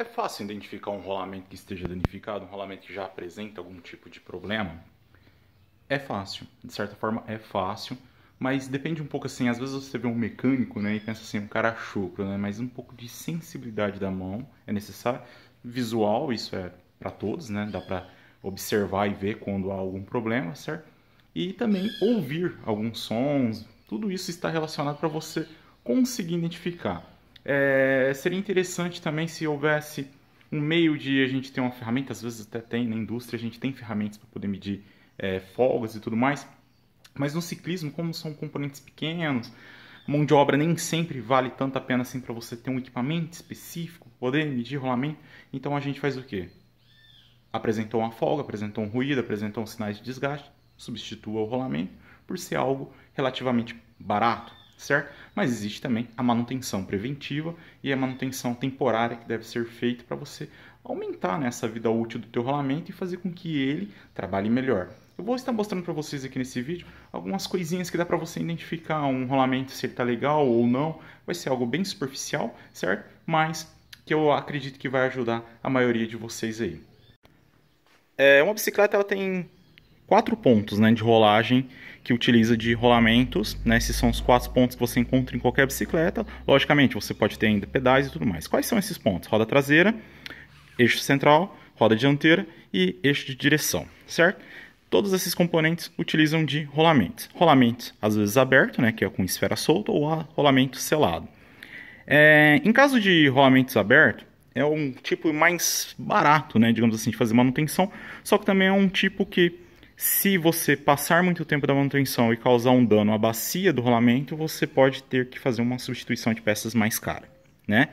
É fácil identificar um rolamento que esteja danificado, um rolamento que já apresenta algum tipo de problema? É fácil, de certa forma é fácil, mas depende um pouco assim, às vezes você vê um mecânico, né, e pensa assim, um cara chucro, né, mas um pouco de sensibilidade da mão é necessário, visual, isso é para todos, né, dá para observar e ver quando há algum problema, certo? E também ouvir alguns sons, tudo isso está relacionado para você conseguir identificar. É, seria interessante também se houvesse um meio de a gente ter uma ferramenta, às vezes até tem na indústria, a gente tem ferramentas para poder medir é, folgas e tudo mais, mas no ciclismo, como são componentes pequenos, mão de obra nem sempre vale tanto a pena assim para você ter um equipamento específico, poder medir rolamento, então a gente faz o quê? Apresentou uma folga, apresentou um ruído, apresentou sinais de desgaste, substitua o rolamento por ser algo relativamente barato certo? Mas existe também a manutenção preventiva e a manutenção temporária que deve ser feita para você aumentar né, essa vida útil do teu rolamento e fazer com que ele trabalhe melhor. Eu vou estar mostrando para vocês aqui nesse vídeo algumas coisinhas que dá para você identificar um rolamento se ele está legal ou não. Vai ser algo bem superficial, certo? Mas que eu acredito que vai ajudar a maioria de vocês aí. É, uma bicicleta ela tem quatro pontos né, de rolagem que utiliza de rolamentos, né? Esses são os quatro pontos que você encontra em qualquer bicicleta. Logicamente, você pode ter ainda pedais e tudo mais. Quais são esses pontos? Roda traseira, eixo central, roda dianteira e eixo de direção, certo? Todos esses componentes utilizam de rolamentos. Rolamentos, às vezes, aberto, né? Que é com esfera solta ou rolamento selado. É, em caso de rolamentos aberto, é um tipo mais barato, né? Digamos assim, de fazer manutenção, só que também é um tipo que se você passar muito tempo da manutenção e causar um dano à bacia do rolamento, você pode ter que fazer uma substituição de peças mais cara, né?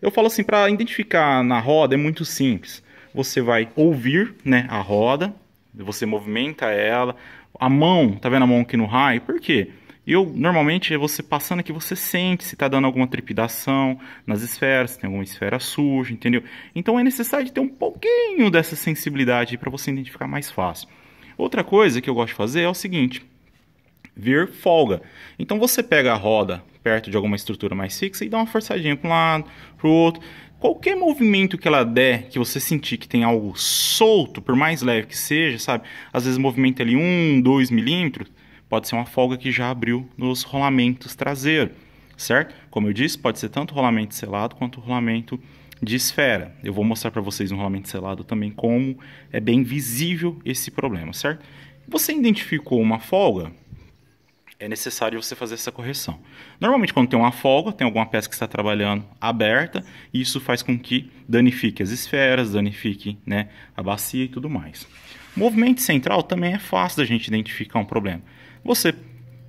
Eu falo assim, para identificar na roda é muito simples. Você vai ouvir, né, a roda, você movimenta ela, a mão, tá vendo a mão aqui no raio? Por quê? Eu normalmente é você passando aqui você sente se está dando alguma trepidação nas esferas, se tem alguma esfera suja, entendeu? Então é necessário ter um pouquinho dessa sensibilidade para você identificar mais fácil. Outra coisa que eu gosto de fazer é o seguinte: vir folga. Então você pega a roda perto de alguma estrutura mais fixa e dá uma forçadinha para um lado, para o outro. Qualquer movimento que ela der, que você sentir que tem algo solto, por mais leve que seja, sabe? Às vezes movimenta ali 1, 2 milímetros, pode ser uma folga que já abriu nos rolamentos traseiros, certo? Como eu disse, pode ser tanto rolamento selado quanto rolamento de esfera. Eu vou mostrar para vocês no rolamento selado também como é bem visível esse problema, certo? Você identificou uma folga, é necessário você fazer essa correção. Normalmente, quando tem uma folga, tem alguma peça que está trabalhando aberta, e isso faz com que danifique as esferas, danifique né, a bacia e tudo mais. Movimento central também é fácil da gente identificar um problema. Você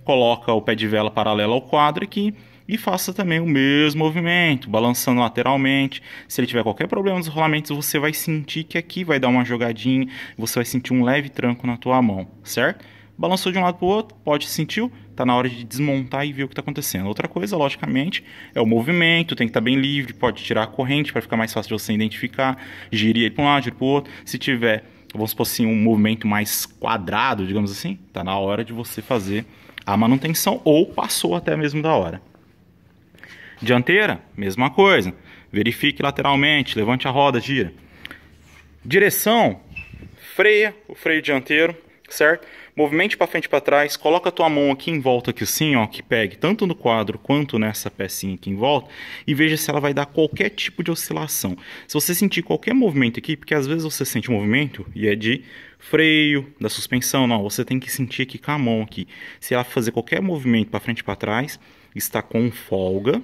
coloca o pé de vela paralelo ao quadro aqui, e faça também o mesmo movimento, balançando lateralmente. Se ele tiver qualquer problema nos rolamentos, você vai sentir que aqui vai dar uma jogadinha, você vai sentir um leve tranco na tua mão, certo? Balançou de um lado para o outro, pode sentir está na hora de desmontar e ver o que está acontecendo. Outra coisa, logicamente, é o movimento, tem que estar tá bem livre, pode tirar a corrente para ficar mais fácil de você identificar, girar ele para um lado, girar para o outro. Se tiver, vamos supor assim, um movimento mais quadrado, digamos assim, está na hora de você fazer a manutenção ou passou até mesmo da hora. Dianteira, mesma coisa. Verifique lateralmente, levante a roda, gira. Direção, freia o freio dianteiro, certo? Movimente para frente e para trás, coloca a tua mão aqui em volta aqui assim, ó, que pegue tanto no quadro quanto nessa pecinha aqui em volta e veja se ela vai dar qualquer tipo de oscilação. Se você sentir qualquer movimento aqui, porque às vezes você sente movimento e é de freio, da suspensão, não, você tem que sentir aqui com a mão aqui. Se ela fazer qualquer movimento para frente e para trás, está com folga,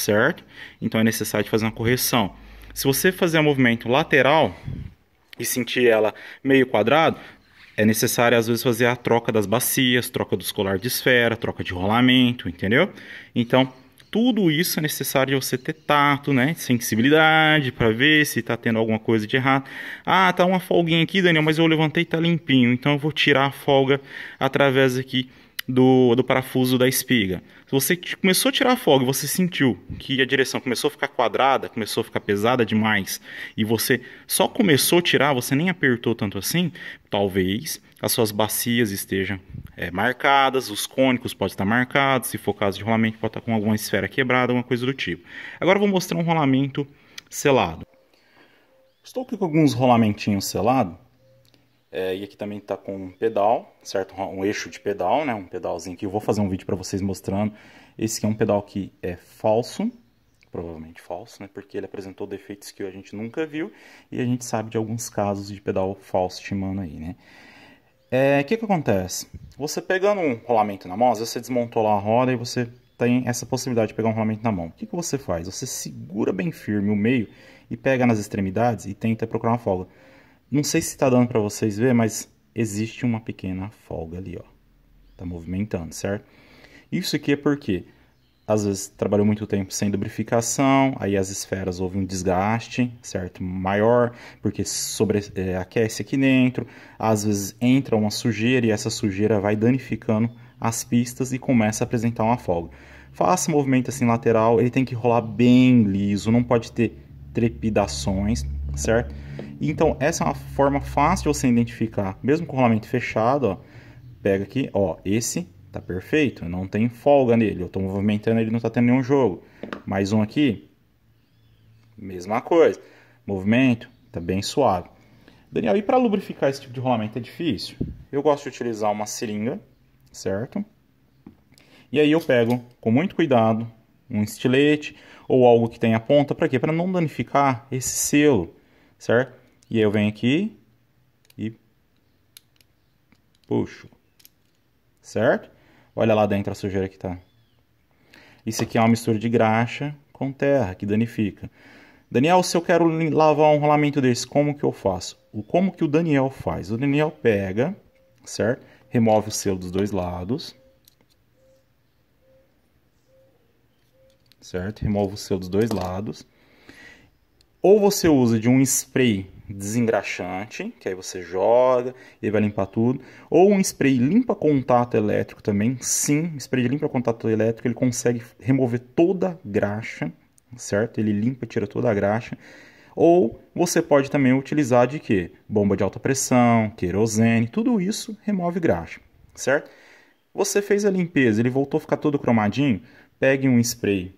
certo? Então é necessário fazer uma correção. Se você fazer um movimento lateral e sentir ela meio quadrado, é necessário às vezes fazer a troca das bacias, troca do escolar de esfera, troca de rolamento, entendeu? Então, tudo isso é necessário você ter tato, né? Sensibilidade para ver se está tendo alguma coisa de errado. Ah, tá uma folguinha aqui, Daniel, mas eu levantei e tá limpinho, então eu vou tirar a folga através aqui do, do parafuso da espiga. Se você começou a tirar folga e você sentiu que a direção começou a ficar quadrada, começou a ficar pesada demais, e você só começou a tirar, você nem apertou tanto assim, talvez as suas bacias estejam é, marcadas, os cônicos podem estar marcados, se for caso de rolamento, pode estar com alguma esfera quebrada, alguma coisa do tipo. Agora eu vou mostrar um rolamento selado. Estou aqui com alguns rolamentinhos selados é, e aqui também está com um pedal, certo? Um, eixo de pedal, né? Um pedalzinho que eu vou fazer um vídeo para vocês mostrando. Esse aqui é um pedal que é falso, provavelmente falso, né? Porque ele apresentou defeitos que a gente nunca viu e a gente sabe de alguns casos de pedal falso timando aí, né? É, o é, que que acontece? Você pegando um rolamento na mão, às vezes você desmontou lá a roda e você tem essa possibilidade de pegar um rolamento na mão. O que, que você faz? Você segura bem firme o meio e pega nas extremidades e tenta procurar uma folga. Não sei se tá dando para vocês ver, mas existe uma pequena folga ali, ó. Tá movimentando, certo? Isso aqui é porque às vezes trabalhou muito tempo sem lubrificação, aí as esferas houve um desgaste, certo? Maior, porque sobre, é, aquece aqui dentro, às vezes entra uma sujeira e essa sujeira vai danificando as pistas e começa a apresentar uma folga. Faça movimento assim lateral, ele tem que rolar bem liso, não pode ter trepidações, certo? Então, essa é uma forma fácil de você identificar. Mesmo com o rolamento fechado, ó, pega aqui, ó, esse tá perfeito, não tem folga nele. Eu tô movimentando, ele não está tendo nenhum jogo. Mais um aqui, mesma coisa. Movimento, tá bem suave. Daniel, e para lubrificar esse tipo de rolamento é difícil? Eu gosto de utilizar uma seringa, certo? E aí eu pego, com muito cuidado, um estilete ou algo que tenha ponta, para quê? Para não danificar esse selo, certo? E aí eu venho aqui e puxo. Certo? Olha lá dentro a sujeira que está. Isso aqui é uma mistura de graxa com terra, que danifica. Daniel, se eu quero lavar um rolamento desse, como que eu faço? O como que o Daniel faz? O Daniel pega, certo? Remove o selo dos dois lados. Certo? Remove o selo dos dois lados. Ou você usa de um spray desengraxante, que aí você joga e vai limpar tudo. Ou um spray limpa contato elétrico também. Sim, spray limpa contato elétrico, ele consegue remover toda a graxa, certo? Ele limpa e tira toda a graxa. Ou você pode também utilizar de que? Bomba de alta pressão, querosene, tudo isso remove graxa, certo? Você fez a limpeza, ele voltou a ficar todo cromadinho, pegue um spray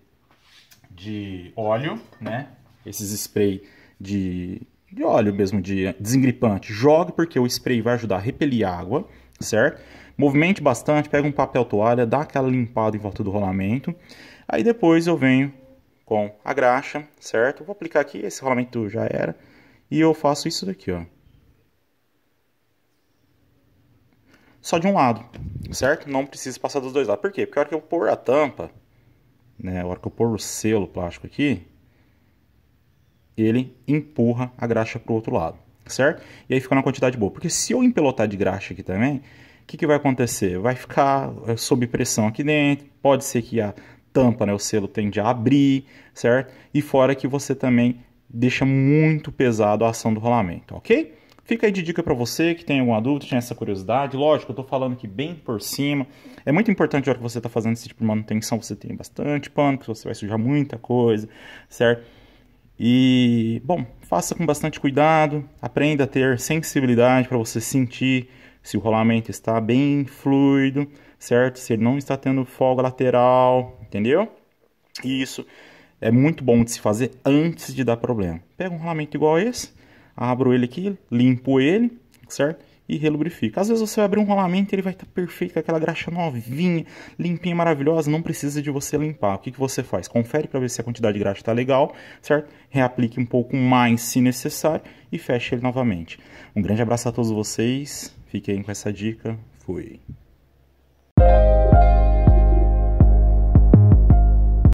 de óleo, né? Esses spray de de óleo mesmo, de desengripante. Jogue porque o spray vai ajudar a repelir água, certo? Movimente bastante, pega um papel toalha, dá aquela limpada em volta do rolamento. Aí depois eu venho com a graxa, certo? Vou aplicar aqui, esse rolamento já era. E eu faço isso daqui, ó. Só de um lado, certo? Não preciso passar dos dois lados. Por quê? Porque a hora que eu pôr a tampa, né? A hora que eu pôr o selo plástico aqui, ele empurra a graxa para o outro lado, certo? E aí fica uma quantidade boa. Porque se eu empelotar de graxa aqui também, o que, que vai acontecer? Vai ficar eh, sob pressão aqui dentro, pode ser que a tampa, né, o selo tende a abrir, certo? E fora que você também deixa muito pesado a ação do rolamento, ok? Fica aí de dica para você que tem alguma dúvida, tem essa curiosidade. Lógico, eu estou falando aqui bem por cima. É muito importante na hora que você está fazendo esse tipo de manutenção, você tem bastante pano, porque você vai sujar muita coisa, certo? E, bom, faça com bastante cuidado, aprenda a ter sensibilidade para você sentir se o rolamento está bem fluido, certo? Se ele não está tendo folga lateral, entendeu? E isso é muito bom de se fazer antes de dar problema. Pega um rolamento igual esse, abro ele aqui, limpo ele, certo? e relubrifica. Às vezes você vai abrir um rolamento e ele vai estar tá perfeito, aquela graxa novinha, limpinha, maravilhosa, não precisa de você limpar. O que, que você faz? Confere para ver se a quantidade de graxa está legal, certo? Reaplique um pouco mais se necessário e feche ele novamente. Um grande abraço a todos vocês, fiquem com essa dica, fui!